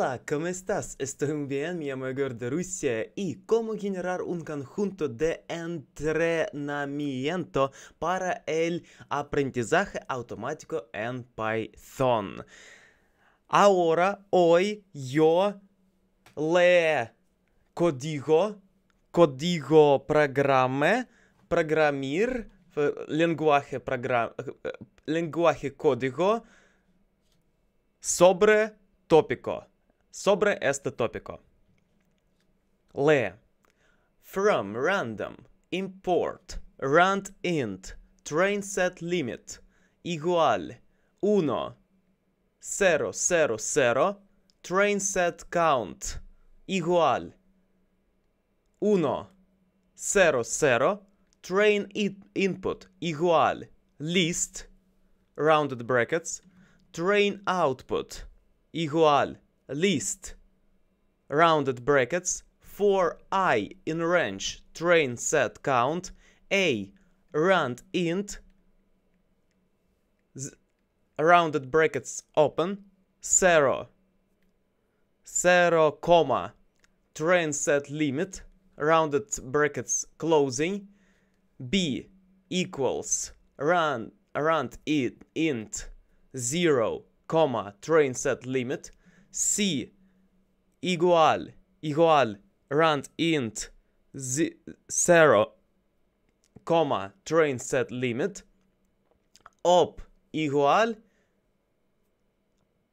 Hola, ¿cómo estás? Estoy bien, mi amigo de Rusia y cómo generar un conjunto de entrenamiento para el aprendizaje automático en Python. Ahora, hoy, yo le código, código programa, programir, eh, lenguaje, eh, lenguaje código sobre tópico. sobre este tópico. Le From random, import, rand int, train set limit, igual, 1, 0, 0, 0, train set count, igual, 1, 0, 0, train input, igual, list, rounded brackets, train output, igual, least rounded brackets for i in range train set count a run int rounded brackets open zero zero comma train set limit rounded brackets closing b equals run round int 0 comma train set limit si, igual, igual, rand int z zero, comma, train set limit, op igual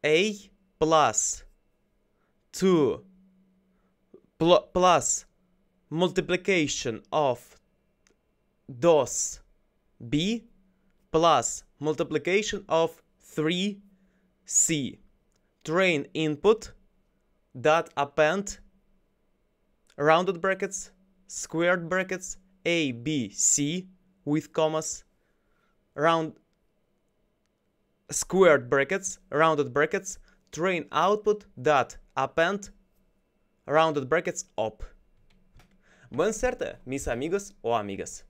a plus 2 pl plus multiplication of dos b plus multiplication of 3c train input dot append rounded brackets squared brackets a b c with commas round squared brackets rounded brackets train output dot append rounded brackets op. Buen serte, mis amigos o amigas.